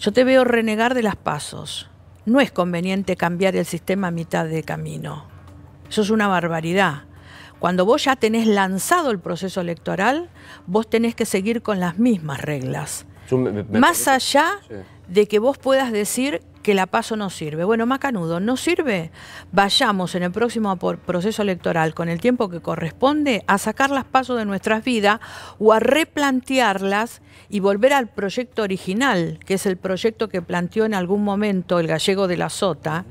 Yo te veo renegar de las pasos. No es conveniente cambiar el sistema a mitad de camino. Eso es una barbaridad. Cuando vos ya tenés lanzado el proceso electoral, vos tenés que seguir con las mismas reglas. Más allá de que vos puedas decir que la paso no sirve. Bueno, Macanudo, ¿no sirve? Vayamos en el próximo proceso electoral, con el tiempo que corresponde, a sacar las pasos de nuestras vidas o a replantearlas y volver al proyecto original, que es el proyecto que planteó en algún momento el gallego de la Sota,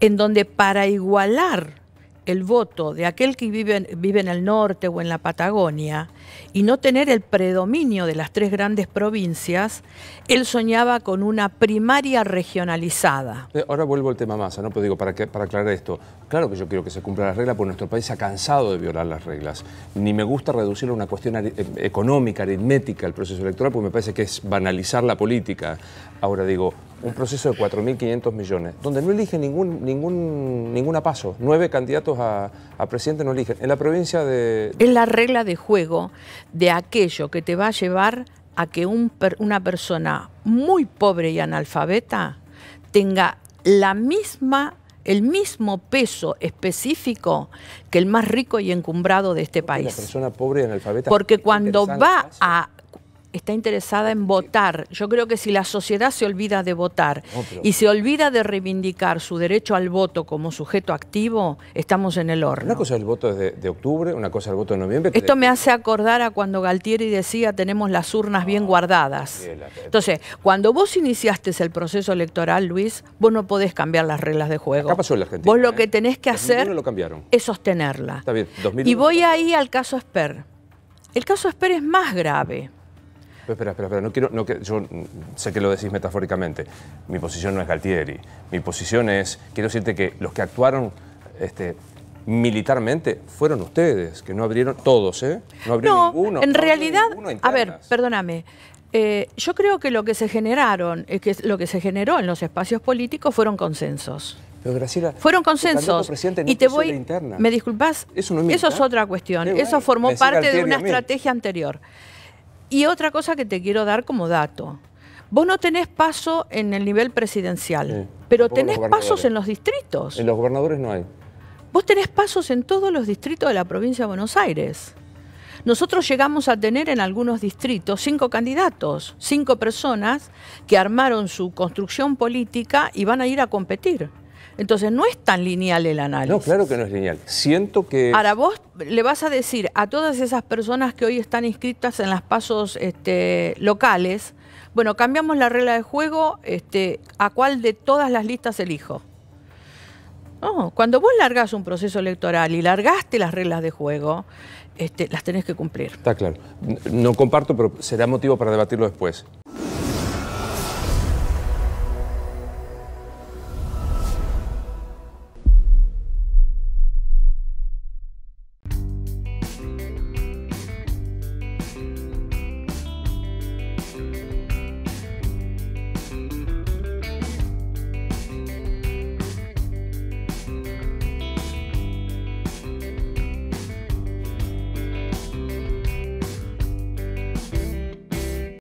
en donde para igualar el voto de aquel que vive en el norte o en la Patagonia, y no tener el predominio de las tres grandes provincias, él soñaba con una primaria regionalizada. Eh, ahora vuelvo al tema más ¿no? Pero pues digo, para, para aclarar esto, claro que yo quiero que se cumpla la regla porque nuestro país se ha cansado de violar las reglas. Ni me gusta reducirlo a una cuestión em, económica, aritmética, el proceso electoral, porque me parece que es banalizar la política. Ahora digo, un proceso de 4.500 millones, donde no eligen ningún, ningún, ninguna paso. Nueve candidatos a, a presidente no eligen. En la provincia de... Es la regla de juego de aquello que te va a llevar a que una persona muy pobre y analfabeta tenga la misma el mismo peso específico que el más rico y encumbrado de este país. Porque cuando va a está interesada en votar. Yo creo que si la sociedad se olvida de votar y se olvida de reivindicar su derecho al voto como sujeto activo, estamos en el horno. Una cosa es el voto de, de octubre, una cosa es el voto de noviembre. Esto me hace acordar a cuando Galtieri decía tenemos las urnas bien ah, guardadas. Entonces, cuando vos iniciaste el proceso electoral, Luis, vos no podés cambiar las reglas de juego. pasó Vos lo ¿eh? que tenés que hacer es sostenerla. Y voy ahí al caso Esper. El caso Esper es más grave espera, espera, espera, no quiero, no, yo sé que lo decís metafóricamente, mi posición no es Galtieri, mi posición es, quiero decirte que los que actuaron este, militarmente fueron ustedes, que no abrieron todos, ¿eh? No En realidad, a ver, perdóname. Eh, yo creo que lo que se generaron, eh, lo que se generó en los espacios políticos fueron consensos. Pero Graciela, fueron consensos y te voy, me disculpas, eso, es, otra cuestión, eso formó parte de una estrategia anterior. Y otra cosa que te quiero dar como dato. Vos no tenés paso en el nivel presidencial, pero tenés pasos en los distritos. En los gobernadores no hay. Vos tenés pasos en todos los distritos de la provincia de Buenos Aires. Nosotros llegamos a tener en algunos distritos cinco candidatos, cinco personas que armaron su construcción política y van a ir a competir. Entonces no es tan lineal el análisis. No, claro que no es lineal. Siento que... Ahora vos le vas a decir a todas esas personas que hoy están inscritas en las pasos este, locales, bueno, cambiamos la regla de juego, este, ¿a cuál de todas las listas elijo? No, cuando vos largás un proceso electoral y largaste las reglas de juego, este, las tenés que cumplir. Está claro. no comparto, pero será motivo para debatirlo después.